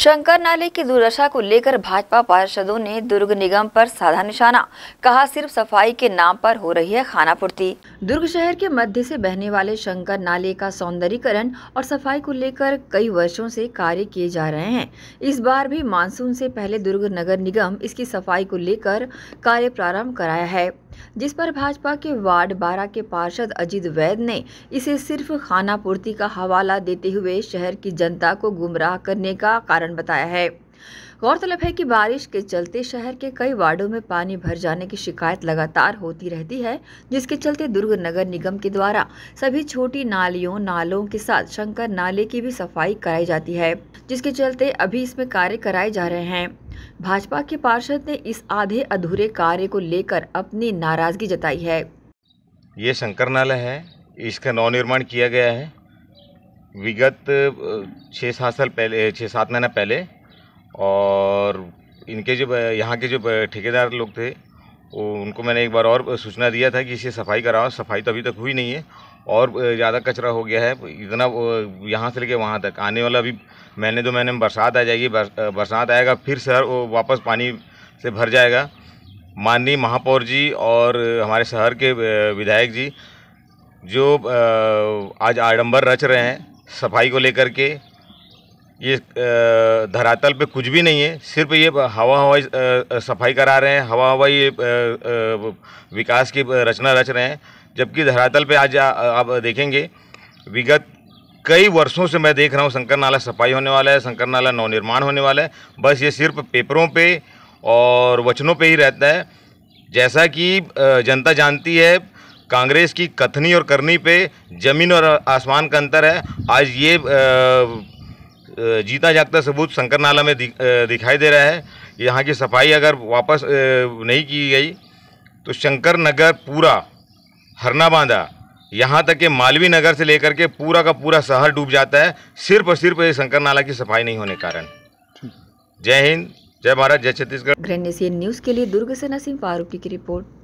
शंकर नाले की दुर्दशा को लेकर भाजपा पार्षदों ने दुर्ग निगम पर साधा निशाना कहा सिर्फ सफाई के नाम पर हो रही है खानापूर्ति दुर्ग शहर के मध्य से बहने वाले शंकर नाले का सौंदर्यीकरण और सफाई को लेकर कई वर्षों से कार्य किए जा रहे हैं इस बार भी मानसून से पहले दुर्ग नगर निगम इसकी सफाई को लेकर कार्य प्रारंभ कराया है जिस पर भाजपा के वार्ड बारह के पार्षद अजीत वैद ने इसे सिर्फ खानापूर्ति का हवाला देते हुए शहर की जनता को गुमराह करने का कारण बताया है गौरतलब है कि बारिश के चलते शहर के कई वार्डों में पानी भर जाने की शिकायत लगातार होती रहती है जिसके चलते दुर्ग नगर निगम के द्वारा सभी छोटी नालियों नालों के साथ शंकर नाले की भी सफाई कराई जाती है जिसके चलते अभी इसमें कार्य कराए जा रहे हैं भाजपा के पार्षद ने इस आधे अधूरे कार्य को लेकर अपनी नाराजगी जताई है ये शंकर नाला है इसका नवनिर्माण किया गया है विगत छः सात साल पहले छः सात महीना पहले और इनके जो यहाँ के जो ठेकेदार लोग थे उनको मैंने एक बार और सूचना दिया था कि इसे सफाई कराओ सफाई तो अभी तक हुई नहीं है और ज़्यादा कचरा हो गया है इतना यहाँ से लेके वहाँ तक आने वाला अभी महीने दो महीने में बरसात आ जाएगी बरसात आएगा फिर शहर वापस पानी से भर जाएगा माननीय महापौर जी और हमारे शहर के विधायक जी जो आज आडंबर रच रहे हैं सफाई को लेकर के ये धरातल पे कुछ भी नहीं है सिर्फ ये हवा हवाई सफाई करा रहे हैं हवा हवाई विकास की रचना रच रहे हैं जबकि धरातल पे आज आप देखेंगे विगत कई वर्षों से मैं देख रहा हूँ शंकर नाला सफाई होने वाला है शंकर नाला नवनिर्माण होने वाला है बस ये सिर्फ पेपरों पे और वचनों पे ही रहता है जैसा कि जनता जानती है कांग्रेस की कथनी और करनी पे ज़मीन और आसमान का अंतर है आज ये जीता जागता सबूत शंकर नाला में दिखाई दे रहा है यहाँ की सफाई अगर वापस नहीं की गई तो शंकर नगर पूरा हरना बांधा यहाँ तक के मालवी नगर से लेकर के पूरा का पूरा शहर डूब जाता है सिर्फ और सिर्फ शंकर नाला की सफाई नहीं होने के कारण जय हिंद जय भारत जय छत्तीसगढ़ न्यूज़ के लिए दुर्ग से नसीम फारूकी की रिपोर्ट